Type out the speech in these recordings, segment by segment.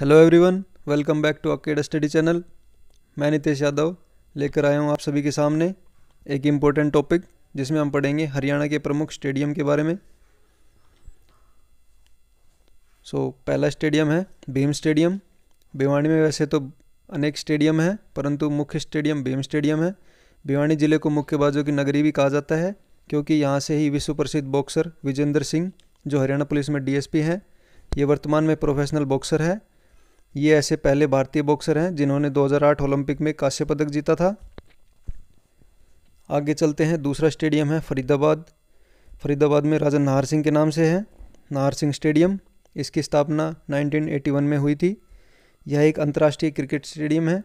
hello everyone welcome back to अकेड study channel मैं नितेश यादव लेकर आया हूँ आप सभी के सामने एक इम्पोर्टेंट टॉपिक जिसमें हम पढ़ेंगे हरियाणा के प्रमुख स्टेडियम के बारे में सो so, पहला स्टेडियम है भीम स्टेडियम भिवाणी में वैसे तो अनेक स्टेडियम हैं परंतु मुख्य स्टेडियम भीम स्टेडियम है भिवाणी जिले को मुक्केबाजों की नगरी भी कहा जाता है क्योंकि यहाँ से ही विश्व प्रसिद्ध बॉक्सर विजेंद्र सिंह जो हरियाणा पुलिस में डी हैं ये वर्तमान में प्रोफेशनल बॉक्सर है ये ऐसे पहले भारतीय बॉक्सर हैं जिन्होंने 2008 ओलंपिक में कांस्य पदक जीता था आगे चलते हैं दूसरा स्टेडियम है फरीदाबाद फरीदाबाद में राजा नाहर सिंह के नाम से है नाहर सिंह स्टेडियम इसकी स्थापना 1981 में हुई थी यह एक अंतर्राष्ट्रीय क्रिकेट स्टेडियम है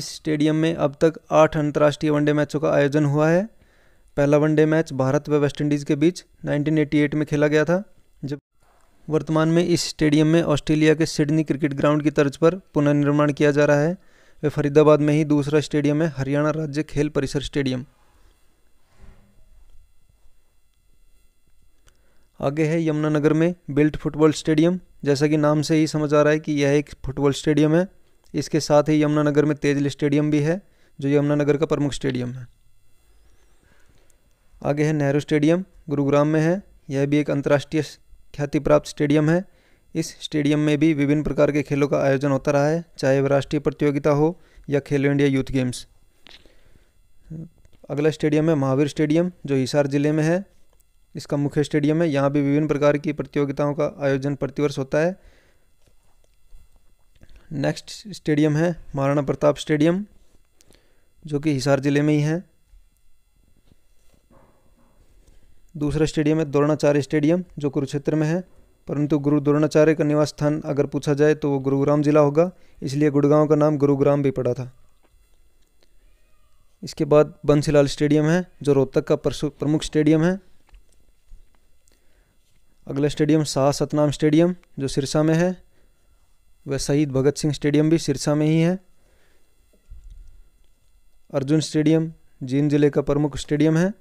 इस स्टेडियम में अब तक आठ अंतर्राष्ट्रीय वनडे मैचों का आयोजन हुआ है पहला वनडे मैच भारत व वेस्टइंडीज़ के बीच 1988 में खेला गया था वर्तमान में इस स्टेडियम में ऑस्ट्रेलिया के सिडनी क्रिकेट ग्राउंड की तर्ज पर पुनर्निर्माण किया जा रहा है वे फरीदाबाद में ही दूसरा स्टेडियम है हरियाणा राज्य खेल परिसर स्टेडियम आगे है यमुनानगर में बिल्ट फुटबॉल स्टेडियम जैसा कि नाम से ही समझ आ रहा है कि यह एक फुटबॉल स्टेडियम है इसके साथ ही यमुनानगर में तेजल स्टेडियम भी है जो यमुनानगर का प्रमुख स्टेडियम है आगे है नेहरू स्टेडियम गुरुग्राम में है यह भी एक अंतर्राष्ट्रीय ख्याति प्राप्त स्टेडियम है इस स्टेडियम में भी विभिन्न प्रकार के खेलों का आयोजन होता रहा है चाहे वह राष्ट्रीय प्रतियोगिता हो या खेलो इंडिया यूथ गेम्स अगला स्टेडियम है महावीर स्टेडियम जो हिसार ज़िले में है इसका मुख्य स्टेडियम है यहाँ भी विभिन्न प्रकार की प्रतियोगिताओं का आयोजन प्रतिवर्ष होता है नेक्स्ट स्टेडियम है महाराणा प्रताप स्टेडियम जो कि हिसार ज़िले में ही है दूसरा स्टेडियम है द्रोणाचार्य स्टेडियम जो कुरुक्षेत्र में है परंतु गुरु द्रोणाचार्य का निवास स्थान अगर पूछा जाए तो वो गुरुग्राम जिला होगा इसलिए गुड़गांव का नाम गुरुग्राम भी पड़ा था इसके बाद बंसीलाल स्टेडियम है जो रोहतक का प्रमुख स्टेडियम है अगला स्टेडियम शाह सतनाम स्टेडियम जो सिरसा में है वह शहीद भगत सिंह स्टेडियम भी सिरसा में ही है अर्जुन स्टेडियम जींद जिले का प्रमुख स्टेडियम है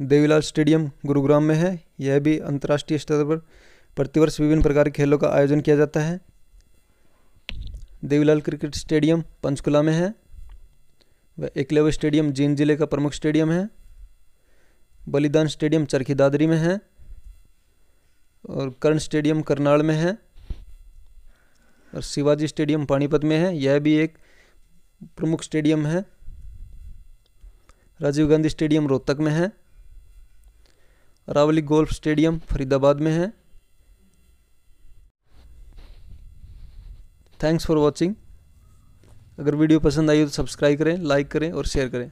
देवीलाल स्टेडियम गुरुग्राम में है यह भी अंतर्राष्ट्रीय स्तर पर प्रतिवर्ष विभिन्न प्रकार के खेलों का आयोजन किया जाता है देवीलाल क्रिकेट स्टेडियम पंचकुला में है वह एकलव्य स्टेडियम जींद जिले का प्रमुख स्टेडियम है बलिदान स्टेडियम चरखी दादरी में है और कर्ण स्टेडियम करनाल में है और शिवाजी स्टेडियम पानीपत में है यह भी एक प्रमुख स्टेडियम है राजीव गांधी स्टेडियम रोहतक में है रावली गोल्फ स्टेडियम फरीदाबाद में है थैंक्स फॉर वॉचिंग अगर वीडियो पसंद आई हो तो सब्सक्राइब करें लाइक करें और शेयर करें